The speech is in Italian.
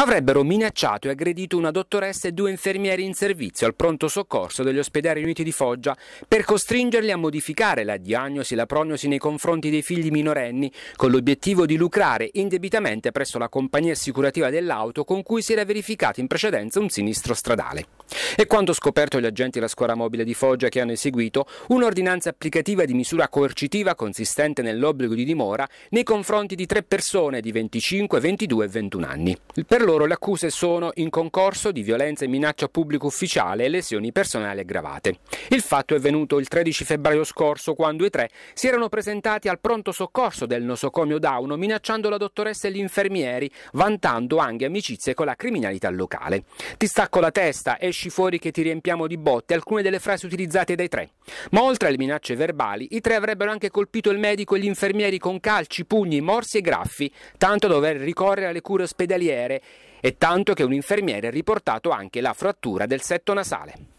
avrebbero minacciato e aggredito una dottoressa e due infermieri in servizio al pronto soccorso degli ospedali uniti di Foggia per costringerli a modificare la diagnosi e la prognosi nei confronti dei figli minorenni con l'obiettivo di lucrare indebitamente presso la compagnia assicurativa dell'auto con cui si era verificato in precedenza un sinistro stradale. E quando ho scoperto gli agenti della scuola mobile di Foggia che hanno eseguito un'ordinanza applicativa di misura coercitiva consistente nell'obbligo di dimora nei confronti di tre persone di 25, 22 e 21 anni. Per loro le accuse sono in concorso di violenza e minaccia pubblico ufficiale e lesioni personali aggravate. Il fatto è venuto il 13 febbraio scorso quando i tre si erano presentati al pronto soccorso del nosocomio Dauno minacciando la dottoressa e gli infermieri, vantando anche amicizie con la criminalità locale. Ti stacco la testa, esci esci fuori che ti riempiamo di botte, alcune delle frasi utilizzate dai tre. Ma oltre alle minacce verbali, i tre avrebbero anche colpito il medico e gli infermieri con calci, pugni, morsi e graffi, tanto da dover ricorrere alle cure ospedaliere e tanto che un infermiere ha riportato anche la frattura del setto nasale.